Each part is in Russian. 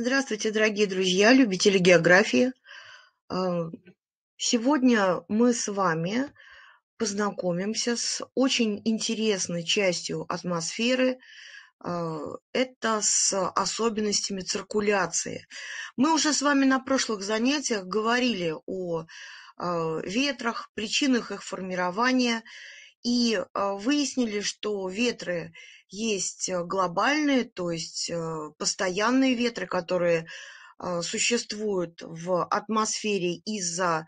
Здравствуйте, дорогие друзья, любители географии. А, сегодня мы с вами познакомимся с очень интересной частью атмосферы. А, это с особенностями циркуляции. Мы уже с вами на прошлых занятиях говорили о а, ветрах, причинах их формирования – и э, выяснили, что ветры есть э, глобальные, то есть э, постоянные ветры, которые существуют в атмосфере из-за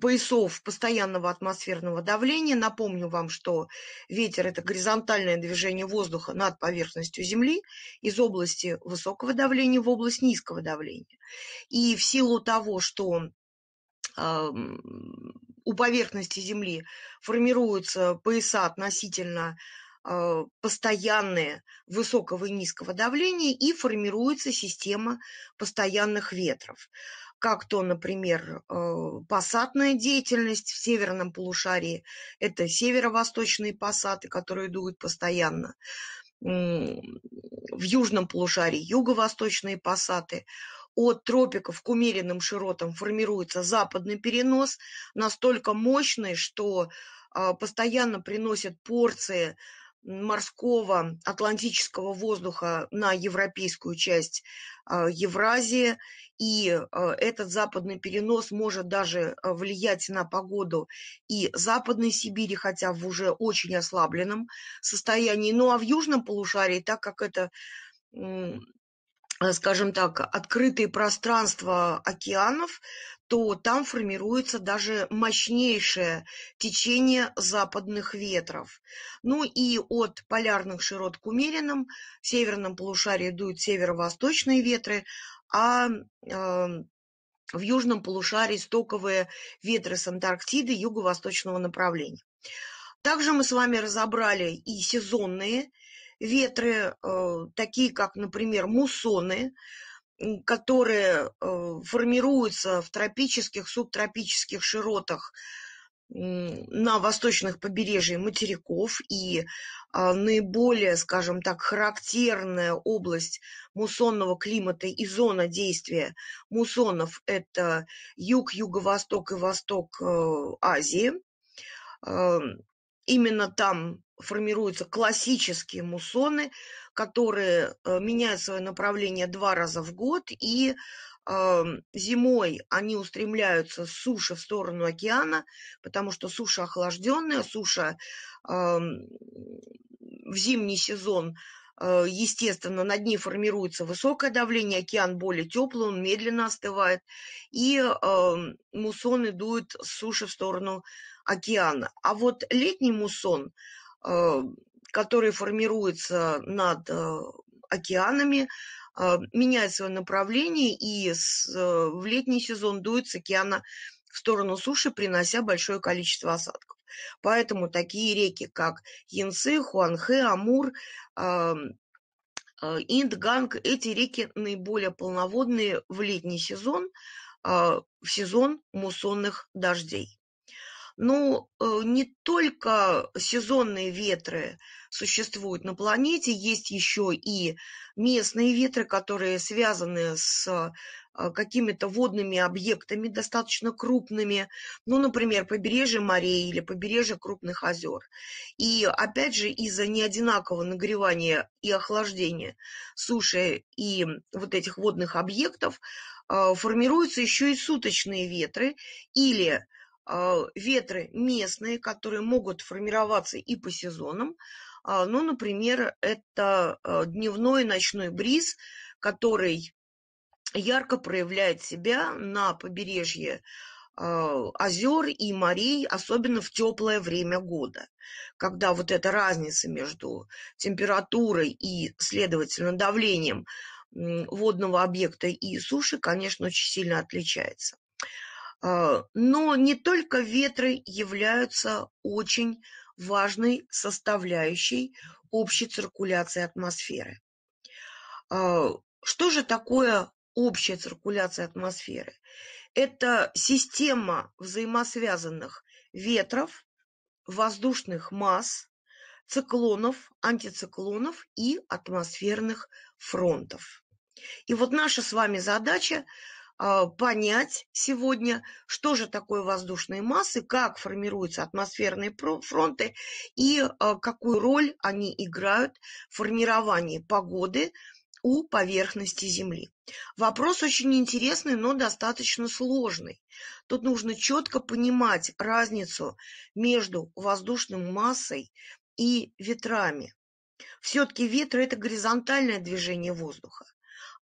поясов постоянного атмосферного давления. Напомню вам, что ветер – это горизонтальное движение воздуха над поверхностью Земли из области высокого давления в область низкого давления. И в силу того, что эм, у поверхности Земли формируются пояса относительно э, постоянные высокого и низкого давления и формируется система постоянных ветров. Как то, например, э, посадная деятельность в северном полушарии. Это северо-восточные посады, которые дуют постоянно. В южном полушарии юго-восточные посады от тропиков к умеренным широтам формируется западный перенос, настолько мощный, что а, постоянно приносят порции морского атлантического воздуха на европейскую часть а, Евразии, и а, этот западный перенос может даже влиять на погоду и Западной Сибири, хотя в уже очень ослабленном состоянии. Ну а в южном полушарии, так как это Э, скажем так, открытые пространства океанов, то там формируется даже мощнейшее течение западных ветров. Ну и от полярных широт к умеренным в северном полушарии дуют северо-восточные ветры, а э, в южном полушарии стоковые ветры с Антарктиды юго-восточного направления. Также мы с вами разобрали и сезонные ветры, э, такие как, например, муссоны, которые э, формируются в тропических, субтропических широтах на восточных побережьях материков и а, наиболее, скажем так, характерная область муссонного климата и зона действия муссонов – это юг, юго-восток и восток э, Азии – именно там формируются классические муссоны, которые э, меняют свое направление два раза в год, и эм, зимой они устремляются с суши в сторону океана, потому что суша охлажденная, суша эм, в зимний сезон э, естественно, над ней формируется высокое давление, океан более теплый, он медленно остывает, и э, муссоны дуют с суши в сторону океана. А вот летний муссон, э, который формируется над э, океанами, э, меняет свое направление и в летний сезон дует с океана в сторону суши, принося большое количество осадков. Поэтому такие реки, как Янцы, Хуанхэ, Амур, Индганг, эти реки наиболее полноводные в летний сезон, в сезон муссонных дождей. Ну, э, не только сезонные ветры существуют на планете, есть еще и местные ветры, которые связаны с а, какими-то водными объектами достаточно крупными, ну, например, побережье морей или побережье крупных озер. И опять же, из-за неодинакового нагревания и охлаждения суши и вот этих водных объектов а, формируются еще и суточные ветры или а, ветры местные, которые могут формироваться и по сезонам. А, ну, например, это а, дневной и ночной бриз, который ярко проявляет себя на побережье озер и морей, особенно в теплое время года, когда вот эта разница между температурой и, следовательно, давлением водного объекта и суши, конечно, очень сильно отличается. Э, но не только ветры являются очень важной составляющей общей циркуляции атмосферы. Э, что же такое общая циркуляция атмосферы? Это система взаимосвязанных ветров, воздушных масс, циклонов, антициклонов и атмосферных фронтов. И вот наша с вами задача а, понять сегодня, что же такое воздушные массы, как формируются атмосферные фронты и а, какую роль они играют в формировании погоды у поверхности Земли. Вопрос очень интересный, но достаточно сложный. Тут нужно четко понимать разницу между воздушной массой и ветрами. Все-таки ветры – это горизонтальное движение воздуха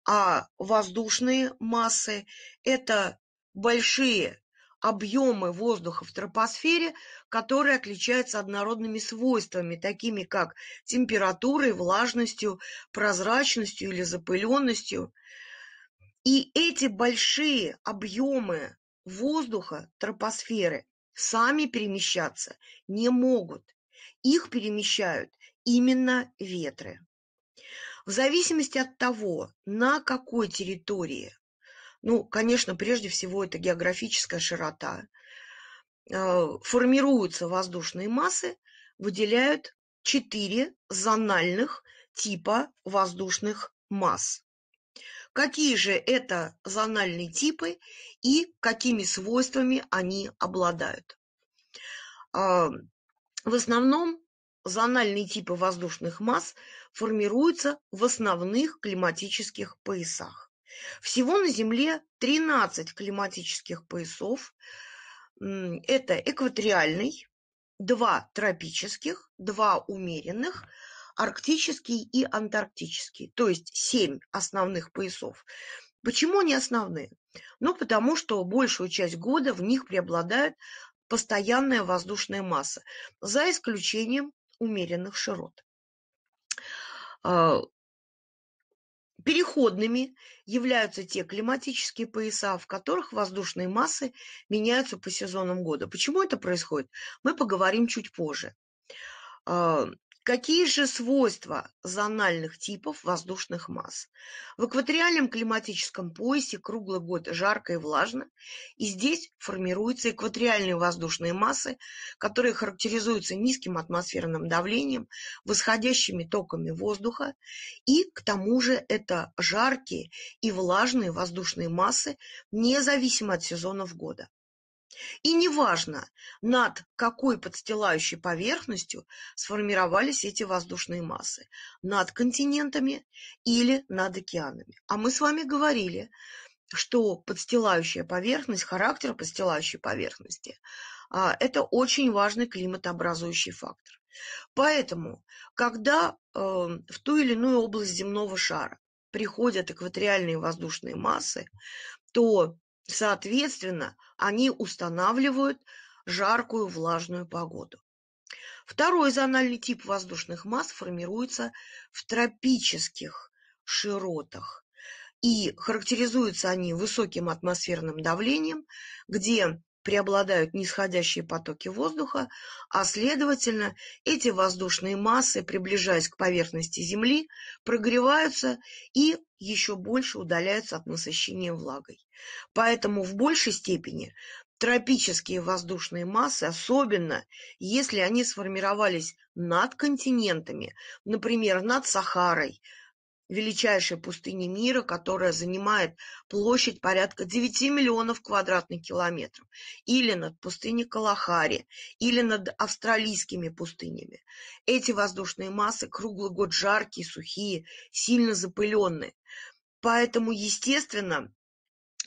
а воздушные массы – это большие объемы воздуха в тропосфере, которые отличаются однородными свойствами, такими как температурой, влажностью, прозрачностью или запыленностью. И эти большие объемы воздуха тропосферы сами перемещаться не могут. Их перемещают именно ветры в зависимости от того, на какой территории. Ну, конечно, прежде всего это географическая широта. Э, формируются воздушные массы, выделяют четыре зональных типа воздушных масс. Какие же это зональные типы и какими свойствами они обладают? Э, в основном зональные типы воздушных масс формируются в основных климатических поясах. Всего на Земле 13 климатических поясов. Это экваториальный, два тропических, два умеренных, арктический и антарктический. То есть 7 основных поясов. Почему они основные? Ну, потому что большую часть года в них преобладает постоянная воздушная масса, за исключением умеренных широт. А, переходными являются те климатические пояса, в которых воздушные массы меняются по сезонам года. Почему это происходит, мы поговорим чуть позже. А, Какие же свойства зональных типов воздушных масс? В экваториальном климатическом поясе круглый год жарко и влажно, и здесь формируются экваториальные воздушные массы, которые характеризуются низким атмосферным давлением, восходящими токами воздуха, и к тому же это жаркие и влажные воздушные массы, независимо от сезонов года. И неважно, над какой подстилающей поверхностью сформировались эти воздушные массы – над континентами или над океанами. А мы с вами говорили, что подстилающая поверхность, характер подстилающей поверхности а, – это очень важный климатообразующий фактор. Поэтому, когда э, в ту или иную область земного шара приходят экваториальные воздушные массы, то Соответственно, они устанавливают жаркую влажную погоду. Второй зональный тип воздушных масс формируется в тропических широтах. И характеризуются они высоким атмосферным давлением, где преобладают нисходящие потоки воздуха, а следовательно, эти воздушные массы, приближаясь к поверхности Земли, прогреваются и еще больше удаляются от насыщения влагой. Поэтому в большей степени тропические воздушные массы, особенно если они сформировались над континентами, например, над Сахарой, величайшей пустыни мира, которая занимает площадь порядка 9 миллионов квадратных километров, или над пустыней Калахари, или над австралийскими пустынями. Эти воздушные массы круглый год жаркие, сухие, сильно запыленные. Поэтому, естественно,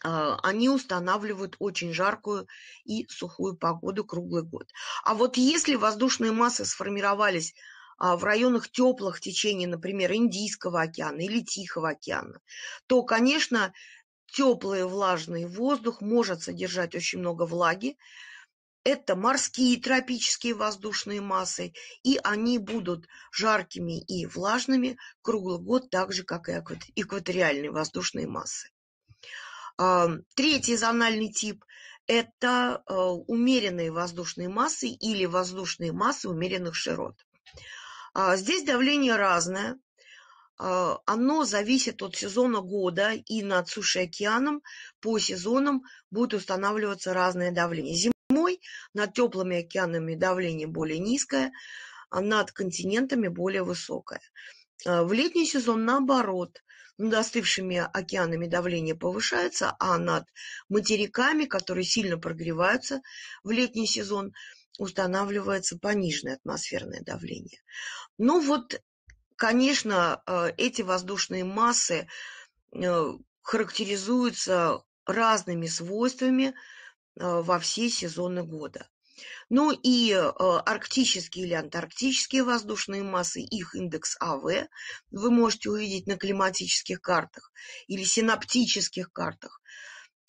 а, они устанавливают очень жаркую и сухую погоду круглый год. А вот если воздушные массы сформировались а в районах теплых течений, например, Индийского океана или Тихого океана, то, конечно, теплый влажный воздух может содержать очень много влаги. Это морские тропические воздушные массы, и они будут жаркими и влажными круглый год, так же, как и экваториальные воздушные массы. А, третий зональный тип – это э, умеренные воздушные массы или воздушные массы умеренных широт. А, здесь давление разное. А, оно зависит от сезона года, и над сушей океаном по сезонам будет устанавливаться разное давление. Зимой над теплыми океанами давление более низкое, а над континентами более высокое. А, в летний сезон наоборот. Над остывшими океанами давление повышается, а над материками, которые сильно прогреваются в летний сезон, устанавливается пониженное атмосферное давление. Ну вот, конечно, э, эти воздушные массы э, характеризуются разными свойствами э, во все сезоны года. Ну и арктические или антарктические воздушные массы, их индекс АВ вы можете увидеть на климатических картах или синаптических картах,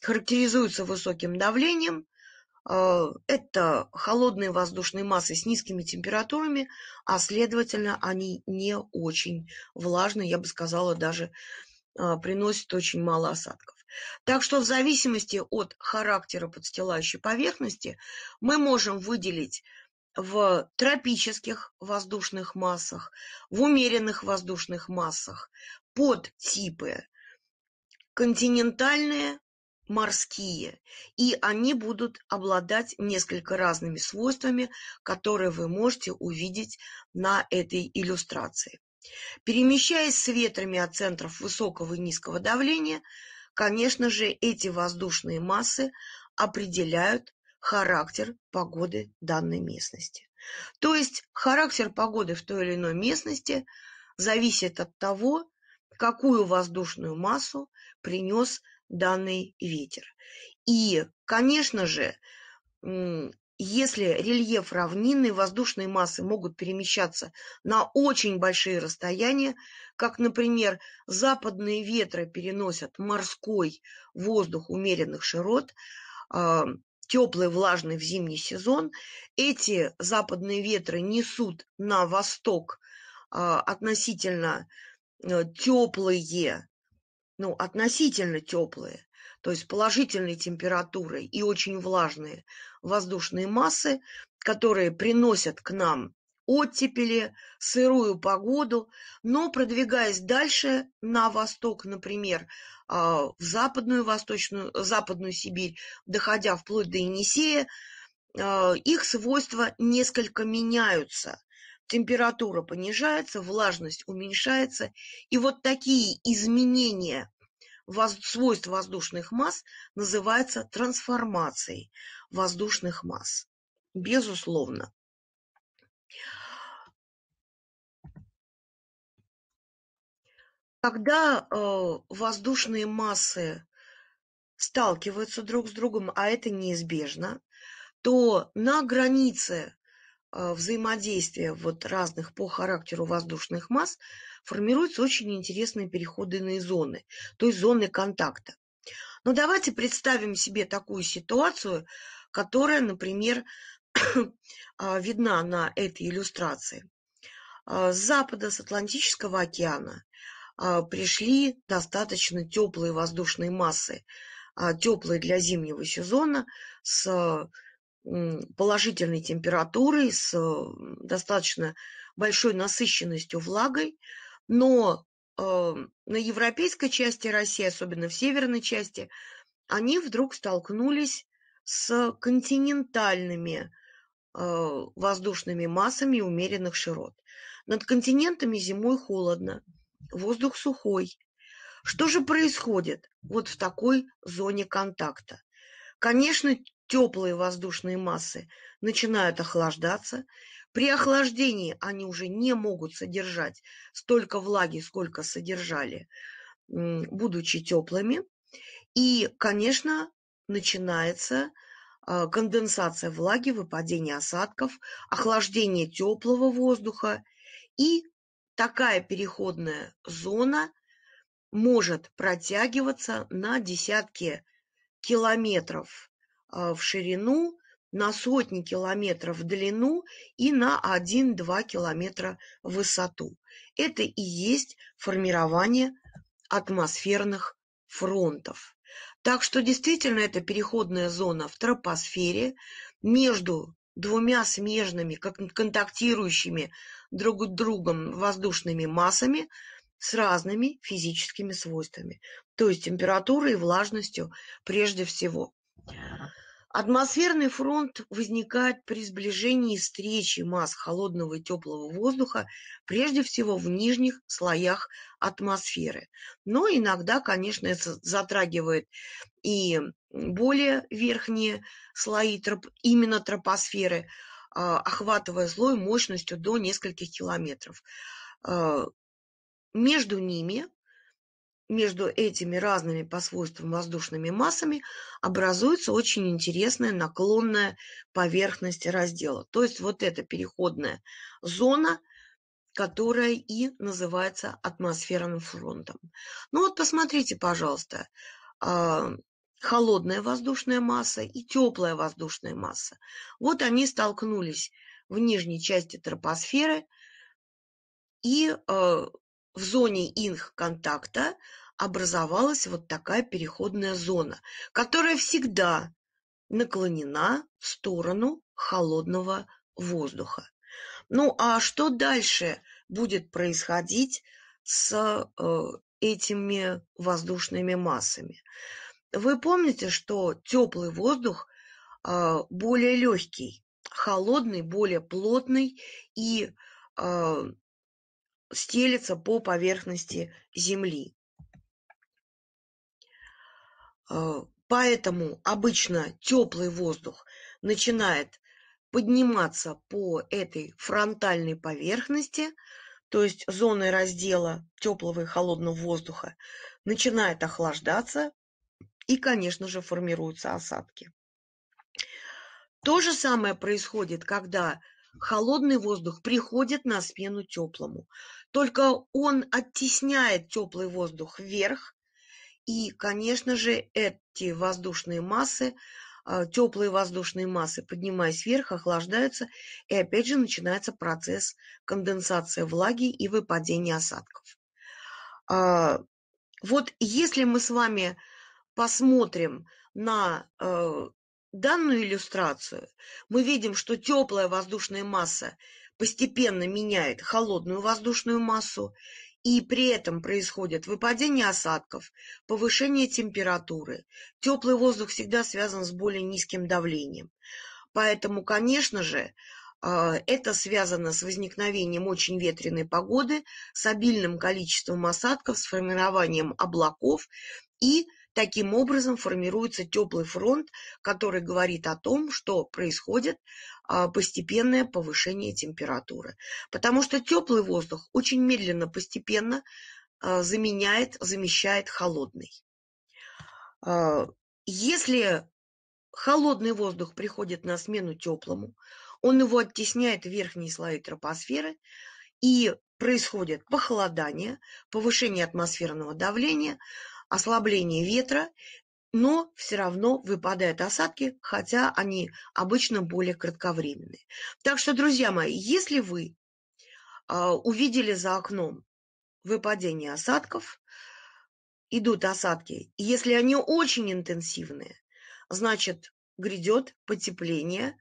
характеризуются высоким давлением, Э, это холодные воздушные массы с низкими температурами, а следовательно, они не очень влажные, я бы сказала, даже а, приносят очень мало осадков. Так что в зависимости от характера подстилающей поверхности мы можем выделить в тропических воздушных массах, в умеренных воздушных массах подтипы континентальные, морские, и они будут обладать несколько разными свойствами, которые вы можете увидеть на этой иллюстрации. Перемещаясь с ветрами от центров высокого и низкого давления, конечно же, эти воздушные массы определяют характер погоды данной местности. То есть характер погоды в той или иной местности зависит от того, какую воздушную массу принес данный ветер. И, конечно же, если рельеф равнинный, воздушные массы могут перемещаться на очень большие расстояния, как, например, западные ветры переносят морской воздух умеренных широт, а, теплый, влажный в зимний сезон, эти западные ветры несут на восток а, относительно э, теплые ну, относительно теплые, то есть положительной температурой и очень влажные воздушные массы, которые приносят к нам оттепели, сырую погоду, но продвигаясь дальше на восток, например, а, в западную восточную, западную Сибирь, доходя вплоть до Енисея, а, их свойства несколько меняются температура понижается, влажность уменьшается. И вот такие изменения воз, свойств воздушных масс называются трансформацией воздушных масс. Безусловно. Когда э, воздушные массы сталкиваются друг с другом, а это неизбежно, то на границе а, взаимодействия вот разных по характеру воздушных масс формируются очень интересные переходные зоны, то есть зоны контакта. Но ну, давайте представим себе такую ситуацию, которая, например, а, видна на этой иллюстрации. А, с запада, с Атлантического океана пришли достаточно теплые воздушные массы, теплые для зимнего сезона, с положительной температурой, с достаточно большой насыщенностью влагой, но эм, на европейской части России, особенно в северной части, они вдруг столкнулись с континентальными э, воздушными массами умеренных широт. Над континентами зимой холодно, воздух сухой. Что же происходит вот в такой зоне контакта? Конечно, теплые воздушные массы начинают охлаждаться. При охлаждении они уже не могут содержать столько влаги, сколько содержали, будучи теплыми. И, конечно, начинается а, конденсация влаги, выпадение осадков, охлаждение теплого воздуха. И такая переходная зона может протягиваться на десятки километров а, в ширину, на сотни километров в длину и на 1-2 километра в высоту. Это и есть формирование атмосферных фронтов. Так что действительно это переходная зона в тропосфере между двумя смежными, как контактирующими друг с другом воздушными массами с разными физическими свойствами то есть температурой и влажностью прежде всего. Атмосферный фронт возникает при сближении встречи масс холодного и теплого воздуха, прежде всего в нижних слоях атмосферы. Но иногда, конечно, это затрагивает и более верхние слои троп, именно тропосферы, а, охватывая слой мощностью до нескольких километров. А, между ними между этими разными по свойствам воздушными массами образуется очень интересная наклонная поверхность раздела. То есть вот эта переходная зона, которая и называется атмосферным фронтом. Ну вот посмотрите, пожалуйста, а, холодная воздушная масса и теплая воздушная масса. Вот они столкнулись в нижней части тропосферы, и а, в зоне их контакта образовалась вот такая переходная зона, которая всегда наклонена в сторону холодного воздуха. Ну а что дальше будет происходить с э, этими воздушными массами? Вы помните, что теплый воздух э, более легкий, холодный, более плотный и э, стелется по поверхности Земли. Э, поэтому обычно теплый воздух начинает подниматься по этой фронтальной поверхности, то есть зоны раздела теплого и холодного воздуха, начинает охлаждаться и, конечно же, формируются осадки. То же самое происходит, когда холодный воздух приходит на смену теплому. Только он оттесняет теплый воздух вверх, и, конечно же, эти воздушные массы, а, теплые воздушные массы, поднимаясь вверх, охлаждаются, и опять же начинается процесс конденсации влаги и выпадения осадков. А, вот если мы с вами посмотрим на э, данную иллюстрацию, мы видим, что теплая воздушная масса постепенно меняет холодную воздушную массу, и при этом происходят выпадение осадков, повышение температуры. Теплый воздух всегда связан с более низким давлением. Поэтому, конечно же, э, это связано с возникновением очень ветреной погоды, с обильным количеством осадков, с формированием облаков и таким образом формируется теплый фронт, который говорит о том, что происходит а, постепенное повышение температуры. Потому что теплый воздух очень медленно, постепенно а, заменяет, замещает холодный. А, если холодный воздух приходит на смену теплому, он его оттесняет в верхние слои тропосферы, и происходит похолодание, повышение атмосферного давления, ослабление ветра но все равно выпадают осадки, хотя они обычно более кратковременные. Так что, друзья мои, если вы а, увидели за окном выпадение осадков, идут осадки, если они очень интенсивные, значит, грядет потепление,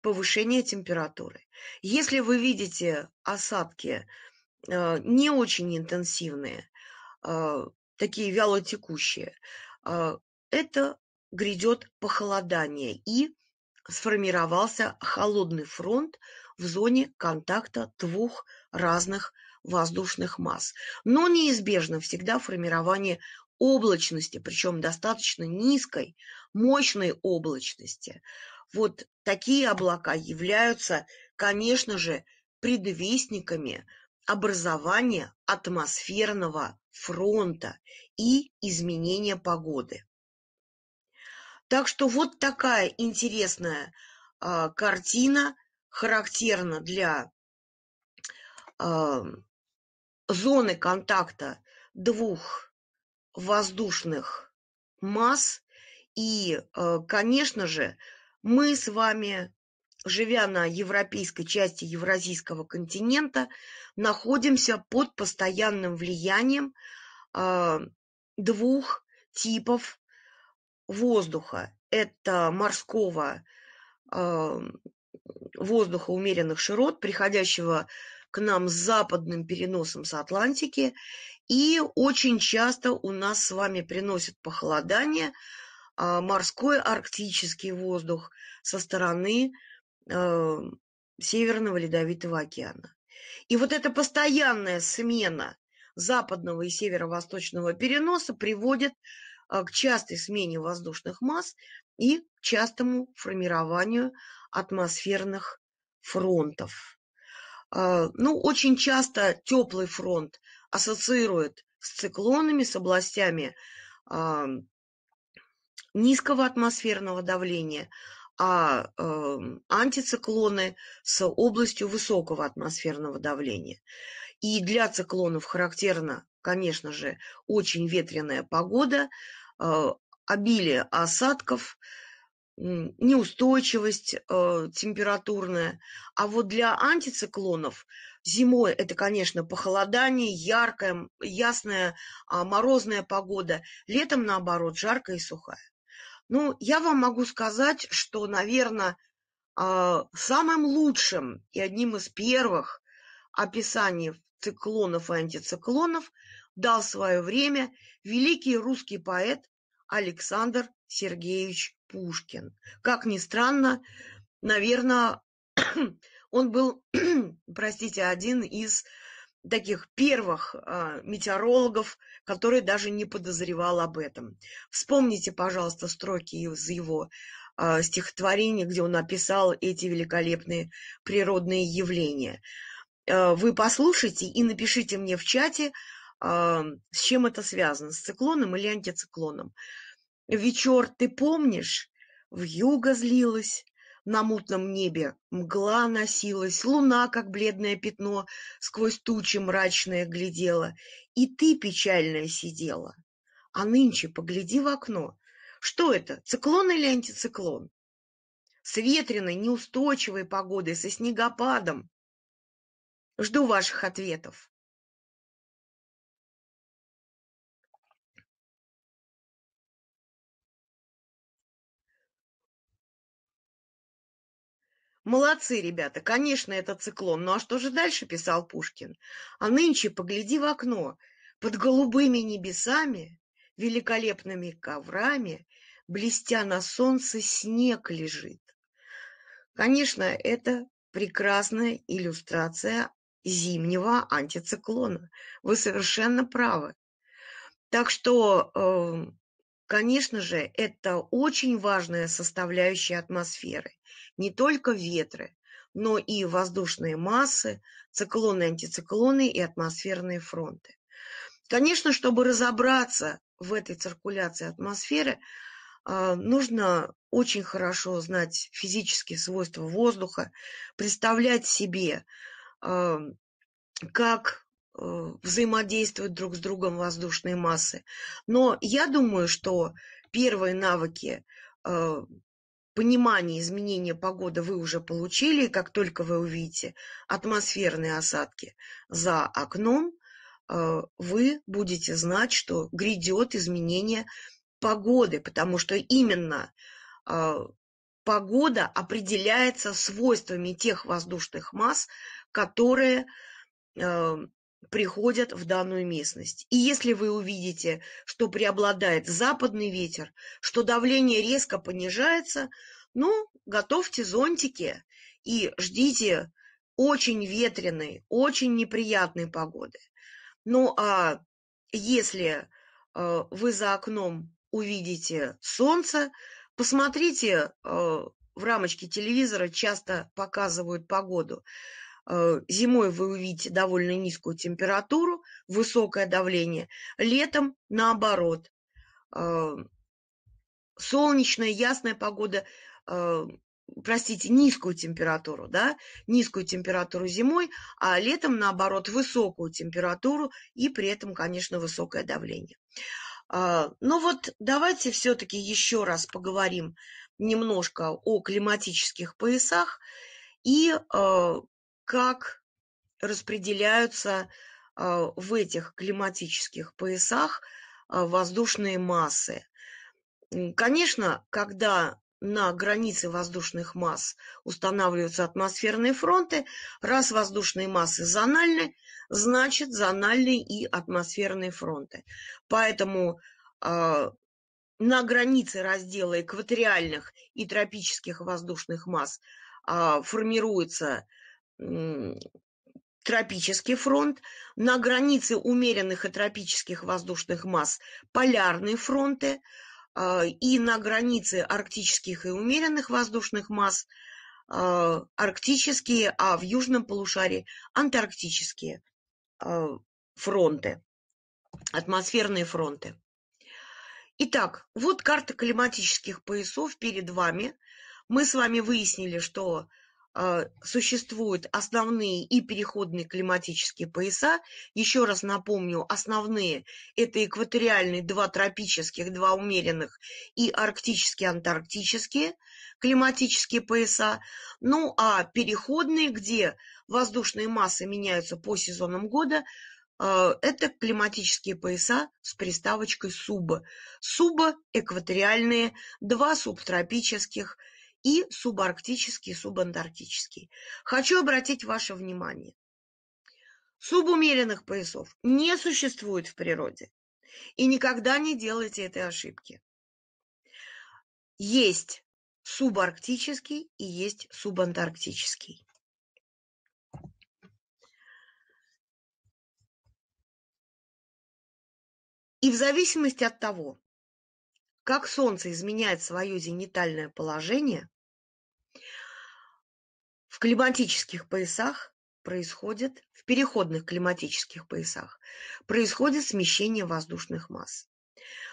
повышение температуры. Если вы видите осадки а, не очень интенсивные, а, такие вялотекущие, это грядет похолодание и сформировался холодный фронт в зоне контакта двух разных воздушных масс. Но неизбежно всегда формирование облачности, причем достаточно низкой, мощной облачности. Вот такие облака являются, конечно же, предвестниками образования атмосферного фронта и изменения погоды. Так что вот такая интересная а, картина, характерна для а, зоны контакта двух воздушных масс. И, а, конечно же, мы с вами, живя на европейской части Евразийского континента, находимся под постоянным влиянием а, двух типов воздуха, это морского а, воздуха умеренных широт, приходящего к нам с западным переносом с Атлантики. И очень часто у нас с вами приносит похолодание а, морской арктический воздух со стороны а, Северного Ледовитого океана. И вот эта постоянная смена западного и северо-восточного переноса приводит а, к частой смене воздушных масс и к частому формированию атмосферных фронтов. А, ну, очень часто теплый фронт ассоциирует с циклонами, с областями а, низкого атмосферного давления, а эм, антициклоны с областью высокого атмосферного давления. И для циклонов характерно конечно же, очень ветреная погода, э, обилие осадков, неустойчивость э, температурная. А вот для антициклонов зимой это, конечно, похолодание, яркая, ясная, а, морозная погода. Летом, наоборот, жаркая и сухая. Ну, я вам могу сказать, что, наверное, а, самым лучшим и одним из первых описаний циклонов и антициклонов – дал свое время великий русский поэт Александр Сергеевич Пушкин. Как ни странно, наверное, он был, простите, один из таких первых э, метеорологов, который даже не подозревал об этом. Вспомните, пожалуйста, строки из его э, а, стихотворения, где он описал эти великолепные природные явления. Э, вы послушайте и напишите мне в чате, а, с чем это связано? С циклоном или антициклоном? Вечер, ты помнишь? В юго злилась, на мутном небе мгла носилась, луна, как бледное пятно, сквозь тучи мрачное глядела, и ты печальная сидела. А нынче погляди в окно. Что это, циклон или антициклон? С ветреной, неустойчивой погодой, со снегопадом. Жду ваших ответов. Молодцы, ребята, конечно, это циклон. Ну а что же дальше, писал Пушкин? А нынче погляди в окно. Под голубыми небесами, великолепными коврами, блестя на солнце, снег лежит. Конечно, это прекрасная иллюстрация зимнего антициклона. Вы совершенно правы. Так что эм, Конечно же, это очень важная составляющая атмосферы. Не только ветры, но и воздушные массы, циклоны, антициклоны и атмосферные фронты. Конечно, чтобы разобраться в этой циркуляции атмосферы, а, нужно очень хорошо знать физические свойства воздуха, представлять себе, а, как Э, взаимодействуют друг с другом воздушные массы. Но я думаю, что первые навыки э, понимания изменения погоды вы уже получили, как только вы увидите атмосферные осадки за окном, э, вы будете знать, что грядет изменение погоды, потому что именно погода определяется свойствами тех воздушных масс, которые приходят в данную местность. И если вы увидите, что преобладает западный ветер, что давление резко понижается, ну, готовьте зонтики и ждите очень ветреной, очень неприятной погоды. Ну, а если э, вы за окном увидите солнце, посмотрите э, в рамочке телевизора часто показывают погоду. Э, зимой вы увидите довольно низкую температуру, высокое давление. Летом наоборот. Э, солнечная, ясная погода, э, простите, низкую температуру, да, низкую температуру зимой, а летом, наоборот, высокую температуру и при этом, конечно, высокое давление. Но ну вот давайте все-таки еще раз поговорим немножко о климатических поясах и как распределяются а, в этих климатических поясах а, воздушные массы. Конечно, когда на границе воздушных масс устанавливаются атмосферные фронты, раз воздушные массы зональны, значит зональны и атмосферные фронты. Поэтому э, на границе раздела экваториальных и тропических воздушных масс э, формируется тропический фронт, на границе умеренных и тропических воздушных масс полярные фронты а, и на границе арктических и умеренных воздушных масс а, арктические, а в южном полушарии антарктические а, фронты, атмосферные фронты. Итак, вот карта климатических поясов перед вами. Мы с вами выяснили, что а, существуют основные и переходные климатические пояса. Еще раз напомню, основные – это экваториальные два тропических, два умеренных и арктические, антарктические климатические пояса. Ну а переходные, где воздушные массы меняются по сезонам года, а, это климатические пояса с приставочкой «суба». «Суба» – экваториальные, два субтропических – и субарктический, субантарктический. Хочу обратить ваше внимание. Субумеренных поясов не существует в природе. И никогда не делайте этой ошибки. Есть субарктический и есть субантарктический. И в зависимости от того, как Солнце изменяет свое зенитальное положение, в климатических поясах происходит, в переходных климатических поясах, происходит смещение воздушных масс.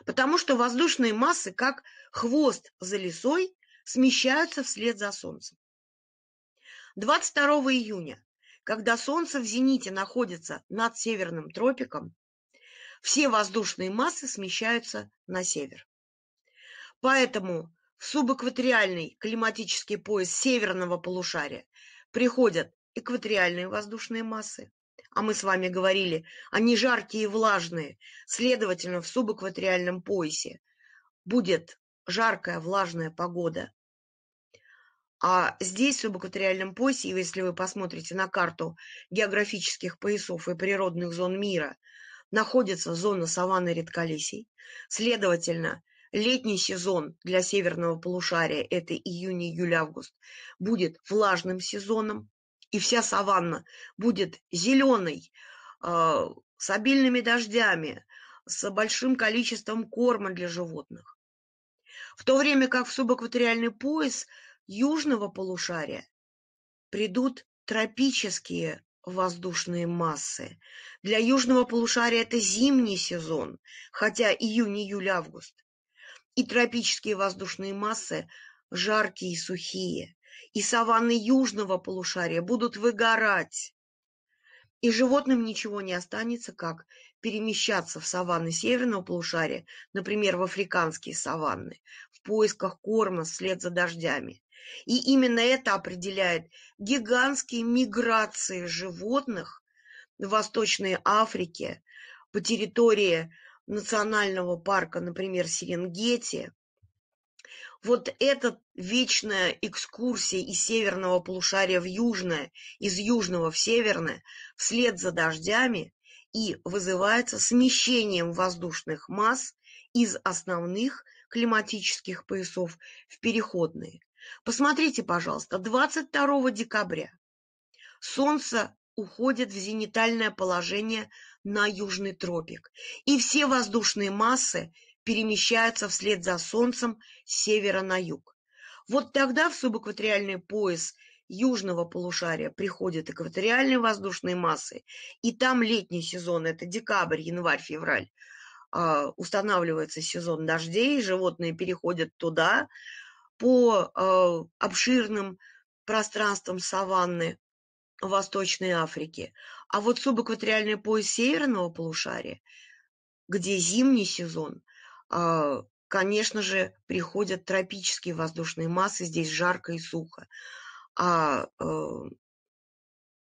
Потому что воздушные массы, как хвост за лесой, смещаются вслед за Солнцем. 22 июня, когда Солнце в зените находится над Северным тропиком, все воздушные массы смещаются на север. Поэтому субэкваториальный климатический пояс северного полушария приходят экваториальные воздушные массы, а мы с вами говорили, они жаркие и влажные, следовательно, в субэкваториальном поясе будет жаркая, влажная погода. А здесь, в субэкваториальном поясе, если вы посмотрите на карту географических поясов и природных зон мира, находится зона саванны редколесий. Следовательно, Летний сезон для северного полушария – это июнь, июль, август – будет влажным сезоном, и вся саванна будет зеленой, э, с обильными дождями, с большим количеством корма для животных. В то время как в субэкваториальный пояс южного полушария придут тропические воздушные массы. Для южного полушария это зимний сезон, хотя июнь, июль, август и тропические воздушные массы жаркие и сухие, и саванны южного полушария будут выгорать. И животным ничего не останется, как перемещаться в саванны северного полушария, например, в африканские саванны, в поисках корма вслед за дождями. И именно это определяет гигантские миграции животных в Восточной Африке по территории национального парка, например, Серенгети, вот эта вечная экскурсия из северного полушария в южное, из южного в северное, вслед за дождями и вызывается смещением воздушных масс из основных климатических поясов в переходные. Посмотрите, пожалуйста, 22 декабря Солнце уходит в зенитальное положение на южный тропик, и все воздушные массы перемещаются вслед за Солнцем с севера на юг. Вот тогда в субэкваториальный пояс южного полушария приходят экваториальные воздушные массы, и там летний сезон, это декабрь, январь, февраль, а, устанавливается сезон дождей, животные переходят туда по а, обширным пространствам саванны, Восточной Африки. А вот субэкваториальный пояс северного полушария, где зимний сезон, а, конечно же, приходят тропические воздушные массы, здесь жарко и сухо. А э,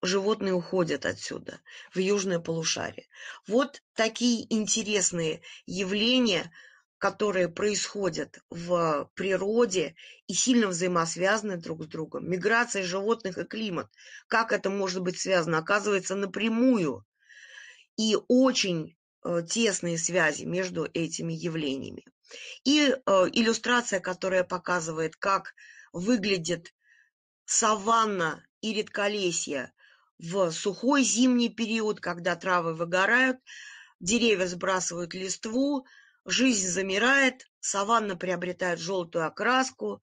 животные уходят отсюда, в южное полушарие. Вот такие интересные явления – которые происходят в природе и сильно взаимосвязаны друг с другом. Миграция животных и климат. Как это может быть связано? Оказывается, напрямую. И очень э, тесные связи между этими явлениями. И э, иллюстрация, которая показывает, как выглядит саванна и редколесье в сухой зимний период, когда травы выгорают, деревья сбрасывают листву, Жизнь замирает, саванна приобретает желтую окраску.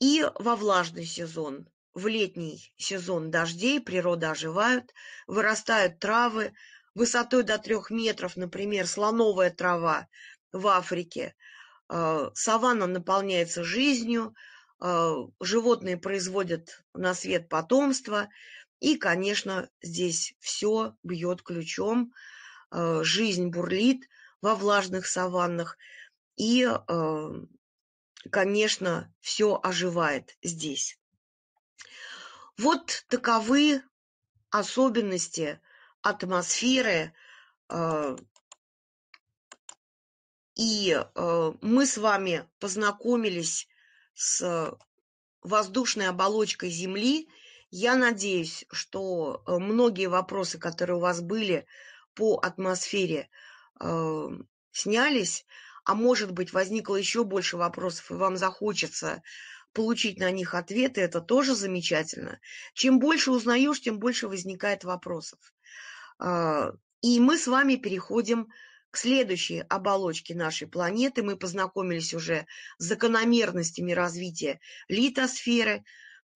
И во влажный сезон, в летний сезон дождей природа оживает, вырастают травы высотой до трех метров, например, слоновая трава в Африке. Э, саванна наполняется жизнью, э, животные производят на свет потомство, и, конечно, здесь все бьет ключом, э, жизнь бурлит, во влажных саваннах. И, э, конечно, все оживает здесь. Вот таковы особенности атмосферы. Э, и э, мы с вами познакомились с воздушной оболочкой Земли. Я надеюсь, что многие вопросы, которые у вас были по атмосфере, э, снялись, а может быть возникло еще больше вопросов, и вам захочется получить на них ответы, это тоже замечательно. Чем больше узнаешь, тем больше возникает вопросов. Э, и мы с вами переходим к следующей оболочке нашей планеты. Мы познакомились уже с закономерностями развития литосферы,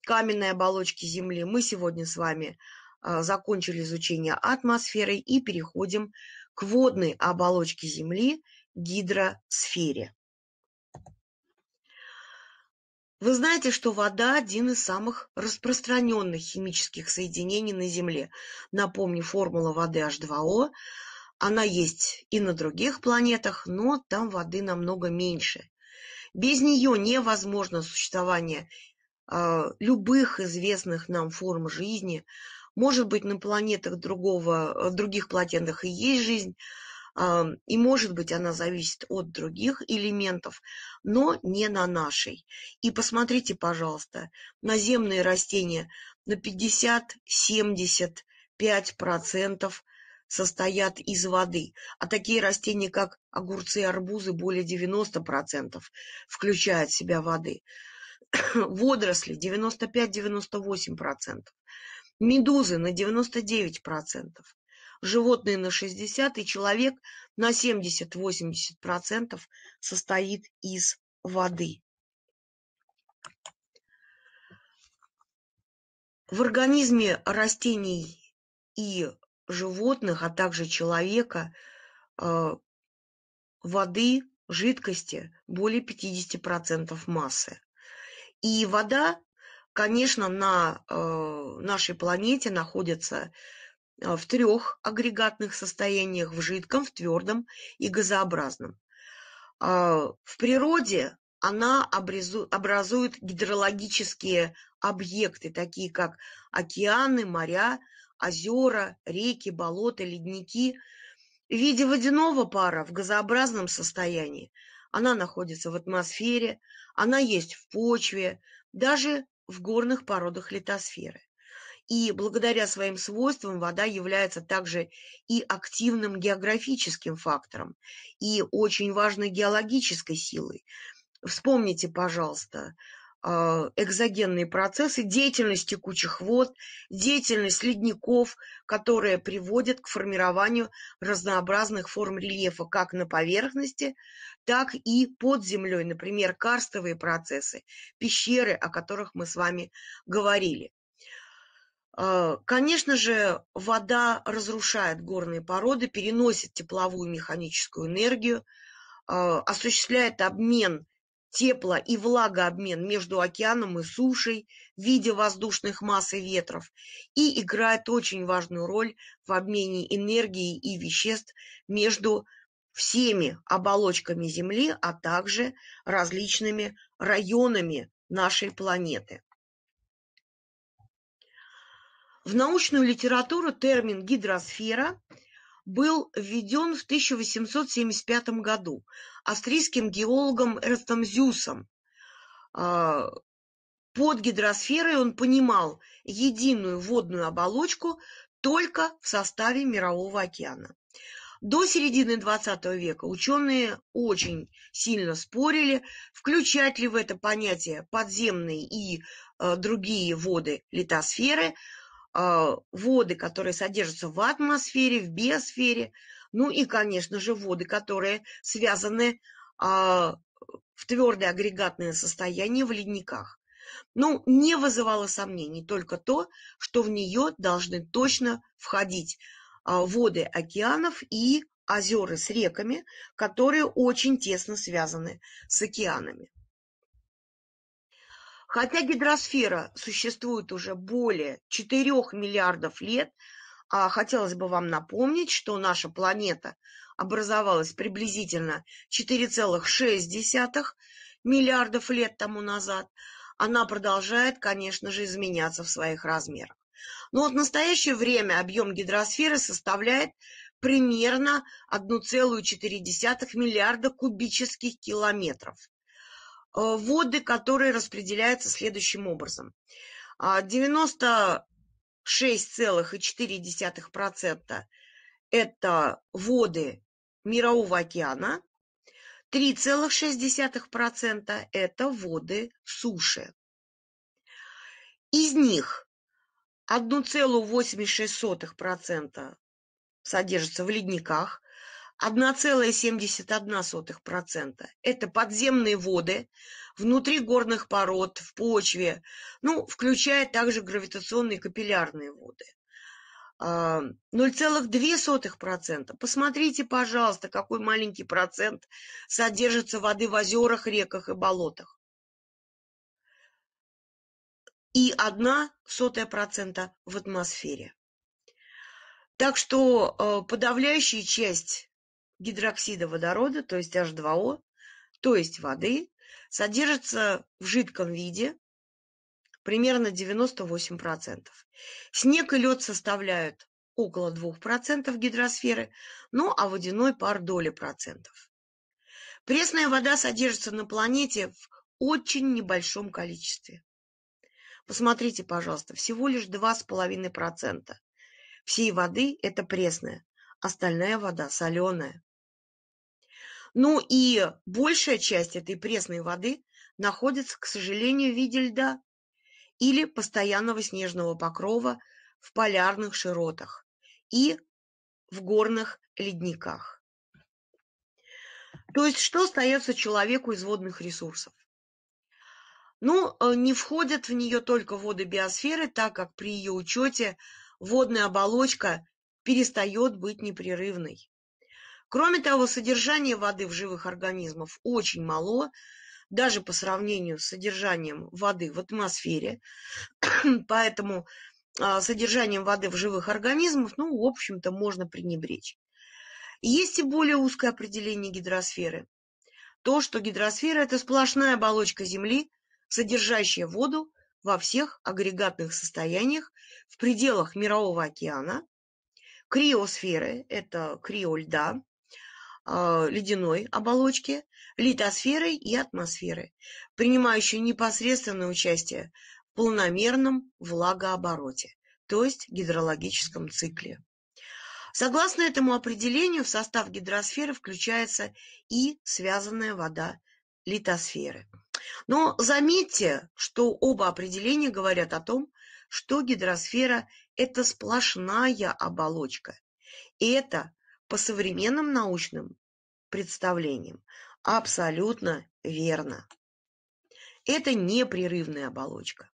каменной оболочки Земли. Мы сегодня с вами э, закончили изучение атмосферы и переходим к к водной оболочке Земли, гидросфере. Вы знаете, что вода – один из самых распространенных химических соединений на Земле. Напомню, формула воды H2O. Она есть и на других планетах, но там воды намного меньше. Без нее невозможно существование э, любых известных нам форм жизни, может быть, на планетах другого, э, в других планетах и есть жизнь, и, может быть, она зависит от других элементов, но не на нашей. И посмотрите, пожалуйста, наземные растения на 50-75% состоят из воды, а такие растения, как огурцы и арбузы, более 90% включают в себя воды. Водоросли 95-98%. Медузы на девяносто девять процентов, животные на шестьдесят и человек на семьдесят-восемьдесят процентов состоит из воды. В организме растений и животных, а также человека э, воды, жидкости более 50% массы. И вода Конечно, на э, нашей планете находятся э, в трех агрегатных состояниях – в жидком, в твердом и газообразном. А, в природе она образует гидрологические объекты, такие как океаны, моря, озера, реки, болота, ледники. В виде водяного пара в газообразном состоянии она находится в атмосфере, она есть в почве, даже в горных породах литосферы. И благодаря своим свойствам вода является также и активным географическим фактором, и очень важной геологической силой. Вспомните, пожалуйста, а, экзогенные процессы, деятельность текучих вод, деятельность ледников, которые приводят к формированию разнообразных форм рельефа как на поверхности, так и под землей, например, карстовые процессы, пещеры, о которых мы с вами говорили. А, конечно же, вода разрушает горные породы, переносит тепловую механическую энергию, а, осуществляет обмен тепло- и влагообмен между океаном и сушей в виде воздушных масс и ветров и играет очень важную роль в обмене энергии и веществ между всеми оболочками Земли, а также различными районами нашей планеты. В научную литературу термин гидросфера был введен в 1875 году австрийским геологом Эрнстом Зюсом. А, под гидросферой он понимал единую водную оболочку только в составе Мирового океана. До середины XX века ученые очень сильно спорили, включать ли в это понятие подземные и а, другие воды литосферы – а, воды, которые содержатся в атмосфере, в биосфере, ну и, конечно же, воды, которые связаны а, в твердое агрегатное состояние в ледниках. Ну, не вызывало сомнений только то, что в нее должны точно входить а, воды океанов и озера с реками, которые очень тесно связаны с океанами. Хотя гидросфера существует уже более 4 миллиардов лет, а хотелось бы вам напомнить, что наша планета образовалась приблизительно 4,6 миллиардов лет тому назад, она продолжает, конечно же, изменяться в своих размерах. Но вот в настоящее время объем гидросферы составляет примерно 1,4 миллиарда кубических километров. Э, воды, которые распределяются следующим образом. 96,4% а, это воды Мирового океана, 3,6% это воды суши. Из них 1,86% содержится в ледниках, 1,71%. Это подземные воды внутри горных пород, в почве, ну, включая также гравитационные капиллярные воды. 0,2%. А, Посмотрите, пожалуйста, какой маленький процент содержится воды в озерах, реках и болотах. И 1% в атмосфере. Так что э, подавляющая часть гидроксида водорода, то есть H2O, то есть воды, содержится в жидком виде примерно 98%. Снег и лед составляют около 2% гидросферы, ну а водяной пар доли процентов. Пресная вода содержится на планете в очень небольшом количестве. Посмотрите, пожалуйста, всего лишь 2,5% всей воды – это пресная, остальная вода – соленая. Ну и большая часть этой пресной воды находится, к сожалению, в виде льда или постоянного снежного покрова в полярных широтах и в горных ледниках. То есть что остается человеку из водных ресурсов? Ну, э, не входят в нее только воды биосферы, так как при ее учете водная оболочка перестает быть непрерывной. Кроме того, содержание воды в живых организмах очень мало, даже по сравнению с содержанием воды в атмосфере. Поэтому а, содержанием воды в живых организмах, ну, в общем-то, можно пренебречь. Есть и более узкое определение гидросферы. То, что гидросфера – это сплошная оболочка Земли, содержащая воду во всех агрегатных состояниях в пределах Мирового океана. Криосферы – это крио льда, а, ледяной оболочки, литосферы и атмосферы, принимающей непосредственное участие в полномерном влагообороте, то есть гидрологическом цикле. Согласно этому определению, в состав гидросферы включается и связанная вода литосферы. Но заметьте, что оба определения говорят о том, что гидросфера – это сплошная оболочка. И это по современным научным представлениям абсолютно верно. Это непрерывная оболочка.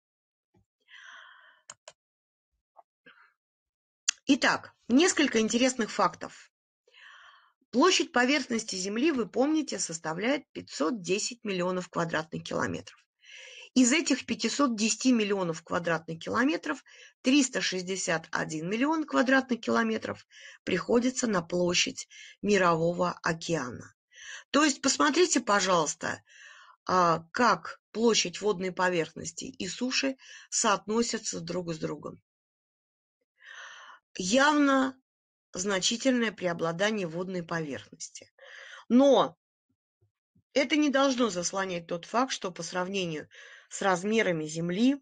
Итак, несколько интересных фактов. Площадь поверхности Земли, вы помните, составляет 510 миллионов квадратных километров. Из этих 510 миллионов квадратных километров 361 миллион квадратных километров приходится на площадь Мирового океана. То есть посмотрите, пожалуйста, а, как площадь водной поверхности и суши соотносятся друг с другом. Явно значительное преобладание водной поверхности. Но это не должно заслонять тот факт, что по сравнению с размерами Земли,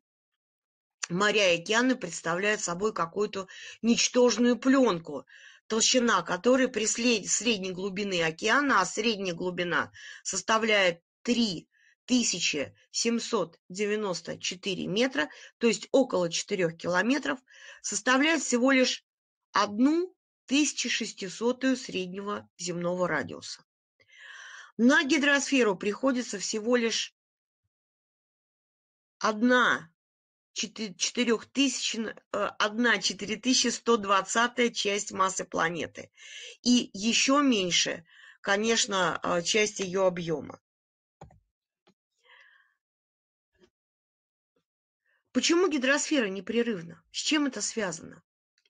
моря и океаны представляют собой какую-то ничтожную пленку, толщина которой при средней глубины океана, а средняя глубина составляет 3 1794 метра, то есть около 4 километров, составляет всего лишь одну 1600 среднего земного радиуса. На гидросферу приходится всего лишь одна четырехтысячная, э, одна четыре тысячи сто двадцатая часть массы планеты. И еще меньше, конечно, э, часть ее объема. Почему гидросфера непрерывна? С чем это связано?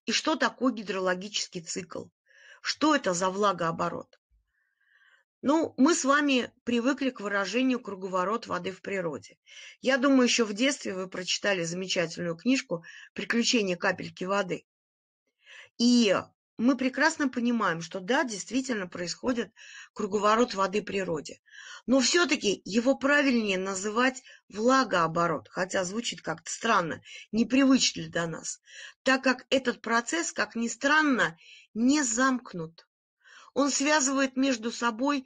И что такое гидрологический цикл? Что это за влагооборот? Ну, мы с вами привыкли к выражению «круговорот воды в природе». Я думаю, еще в детстве вы прочитали замечательную книжку «Приключения капельки воды». И мы прекрасно понимаем, что да, действительно происходит круговорот воды в природе. Но все-таки его правильнее называть влагооборот, хотя звучит как-то странно, непривычно для нас, так как этот процесс, как ни странно, не замкнут. Он связывает между собой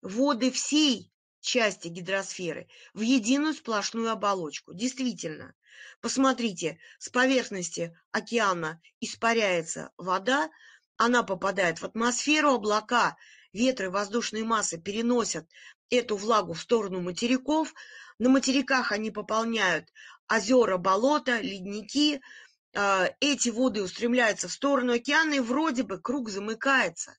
воды всей части гидросферы в единую сплошную оболочку. Действительно, посмотрите, с поверхности океана испаряется вода, она попадает в атмосферу, облака, ветры, воздушные массы переносят эту влагу в сторону материков. На материках они пополняют озера, болота, ледники. Э, эти воды устремляются в сторону океана, и вроде бы круг замыкается.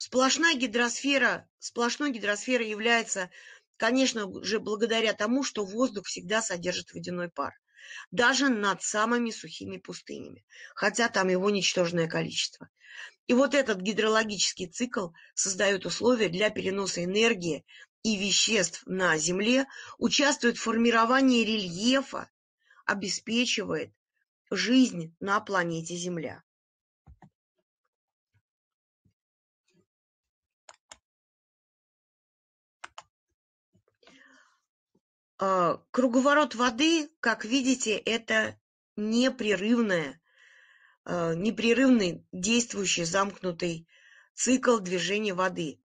Сплошная гидросфера, сплошной гидросфера является, конечно же, благодаря тому, что воздух всегда содержит водяной пар. Даже над самыми сухими пустынями, хотя там его ничтожное количество. И вот этот гидрологический цикл создает условия для переноса энергии и веществ на Земле, участвует в формировании рельефа, обеспечивает жизнь на планете Земля. А, круговорот воды, как видите, это непрерывное, а, непрерывный действующий замкнутый цикл движения воды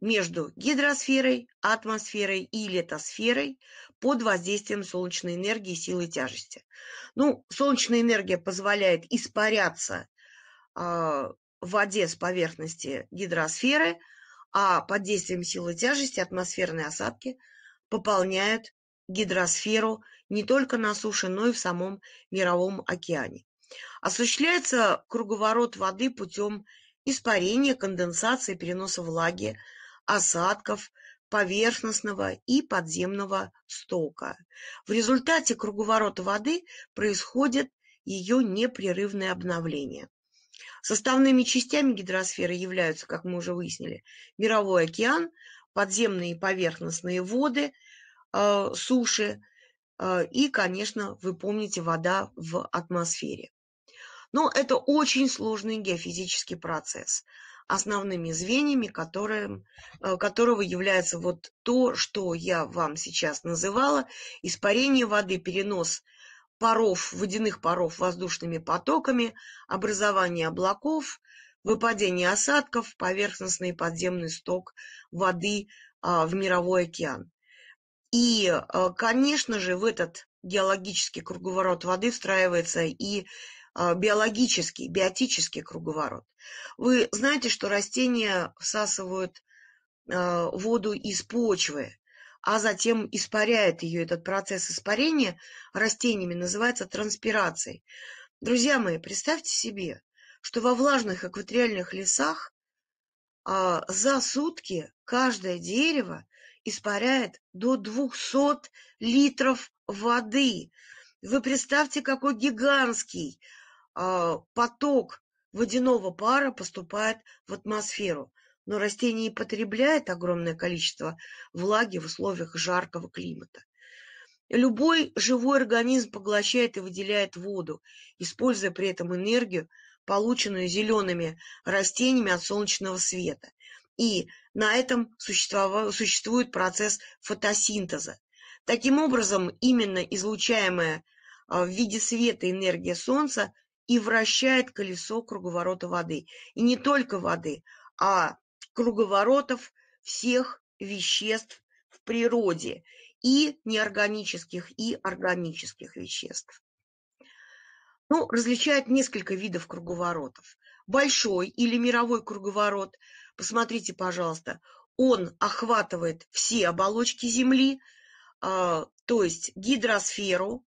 между гидросферой, атмосферой и литосферой под воздействием солнечной энергии и силы тяжести. Ну, солнечная энергия позволяет испаряться э, воде с поверхности гидросферы, а под действием силы тяжести атмосферные осадки – пополняют гидросферу не только на суше, но и в самом Мировом океане. Осуществляется круговорот воды путем испарения, конденсации, переноса влаги, осадков, поверхностного и подземного стока. В результате круговорота воды происходит ее непрерывное обновление. Составными частями гидросферы являются, как мы уже выяснили, Мировой океан, подземные и поверхностные воды, э, суши э, и, конечно, вы помните, вода в атмосфере. Но это очень сложный геофизический процесс, основными звеньями которым, э, которого является вот то, что я вам сейчас называла, испарение воды, перенос паров, водяных паров воздушными потоками, образование облаков – выпадение осадков, поверхностный и подземный сток воды а, в мировой океан. И, а, конечно же, в этот геологический круговорот воды встраивается и а, биологический, биотический круговорот. Вы знаете, что растения всасывают воду из почвы, а затем испаряет ее. Этот процесс испарения растениями называется транспирацией. Друзья мои, представьте себе, что во влажных экваториальных лесах а, за сутки каждое дерево испаряет до 200 литров воды. Вы представьте, какой гигантский а, поток водяного пара поступает в атмосферу. Но растение и потребляет огромное количество влаги в условиях жаркого климата. Любой живой организм поглощает и выделяет воду, используя при этом энергию полученную зелеными растениями от солнечного света. И на этом существует процесс фотосинтеза. Таким образом, именно излучаемая а, в виде света энергия Солнца и вращает колесо круговорота воды. И не только воды, а круговоротов всех веществ в природе и неорганических, и органических веществ. Ну, различают несколько видов круговоротов. Большой или мировой круговорот, посмотрите, пожалуйста, он охватывает все оболочки Земли, а, то есть гидросферу,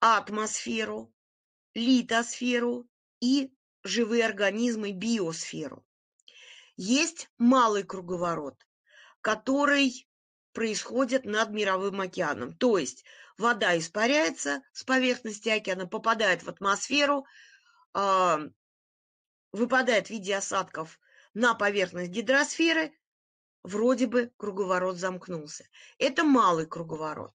атмосферу, литосферу и живые организмы, биосферу. Есть малый круговорот, который происходит над мировым океаном. То есть вода испаряется с поверхности океана, попадает в атмосферу, а, выпадает в виде осадков на поверхность гидросферы, вроде бы круговорот замкнулся. Это малый круговорот.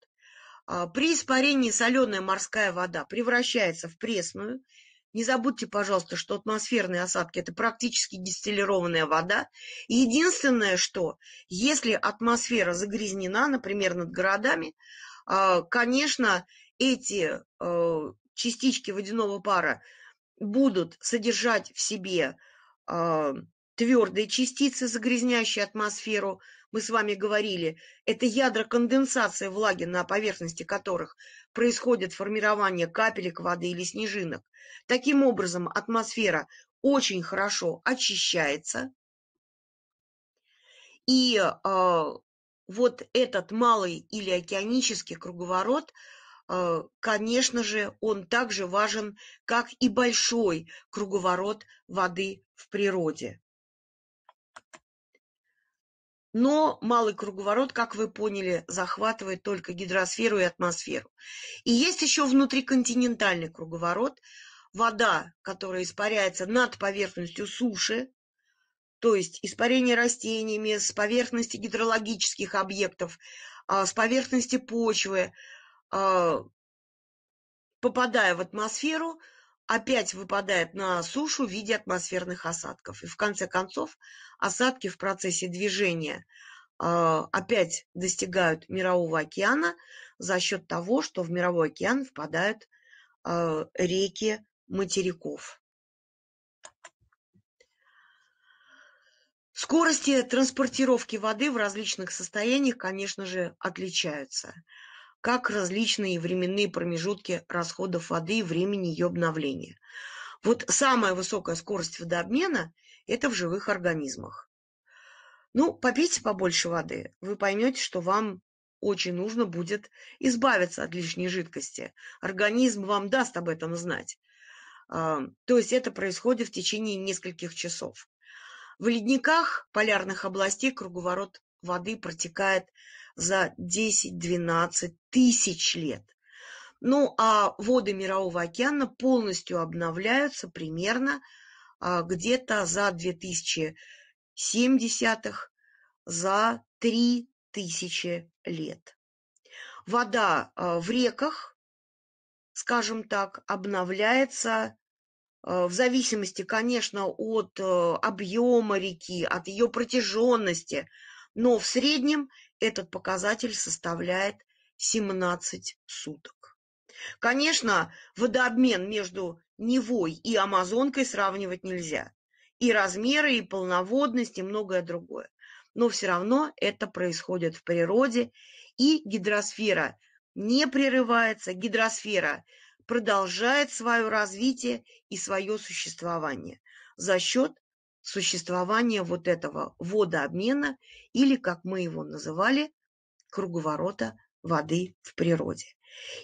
А, при испарении соленая морская вода превращается в пресную. Не забудьте, пожалуйста, что атмосферные осадки – это практически дистиллированная вода. единственное, что если атмосфера загрязнена, например, над городами, а, конечно, эти э, частички водяного пара будут содержать в себе а, твердые частицы, загрязняющие атмосферу. Мы с вами говорили, это ядра конденсации влаги, на поверхности которых происходит формирование капелек воды или снежинок. Таким образом, атмосфера очень хорошо очищается. И а, вот этот малый или океанический круговорот, э, конечно же, он также важен, как и большой круговорот воды в природе. Но малый круговорот, как вы поняли, захватывает только гидросферу и атмосферу. И есть еще внутриконтинентальный круговорот. Вода, которая испаряется над поверхностью суши, то есть испарение растениями с поверхности гидрологических объектов, а, с поверхности почвы, а, попадая в атмосферу, опять выпадает на сушу в виде атмосферных осадков. И в конце концов осадки в процессе движения а, опять достигают Мирового океана за счет того, что в Мировой океан впадают реки материков. Скорости транспортировки воды в различных состояниях, конечно же, отличаются, как различные временные промежутки расходов воды и времени ее обновления. Вот самая высокая скорость водообмена – это в живых организмах. Ну, попейте побольше воды, вы поймете, что вам очень нужно будет избавиться от лишней жидкости. Организм вам даст об этом знать. То есть это происходит в течение нескольких часов. В ледниках полярных областей круговорот воды протекает за 10-12 тысяч лет. Ну а воды Мирового океана полностью обновляются примерно а, где-то за 2070 за 3000 лет. Вода а, в реках, скажем так, обновляется Э, в зависимости, конечно, от э, объема реки, от ее протяженности, но в среднем этот показатель составляет 17 суток. Конечно, водообмен между Невой и Амазонкой сравнивать нельзя. И размеры, и полноводность, и многое другое. Но все равно это происходит в природе, и гидросфера не прерывается, гидросфера – продолжает свое развитие и свое существование за счет существования вот этого водообмена или, как мы его называли, круговорота воды в природе.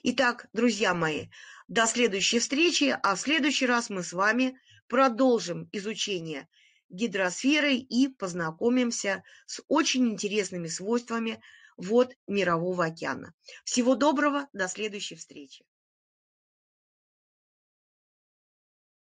Итак, друзья мои, до следующей встречи, а в следующий раз мы с вами продолжим изучение гидросферы и познакомимся с очень интересными свойствами вод Мирового океана. Всего доброго, до следующей встречи.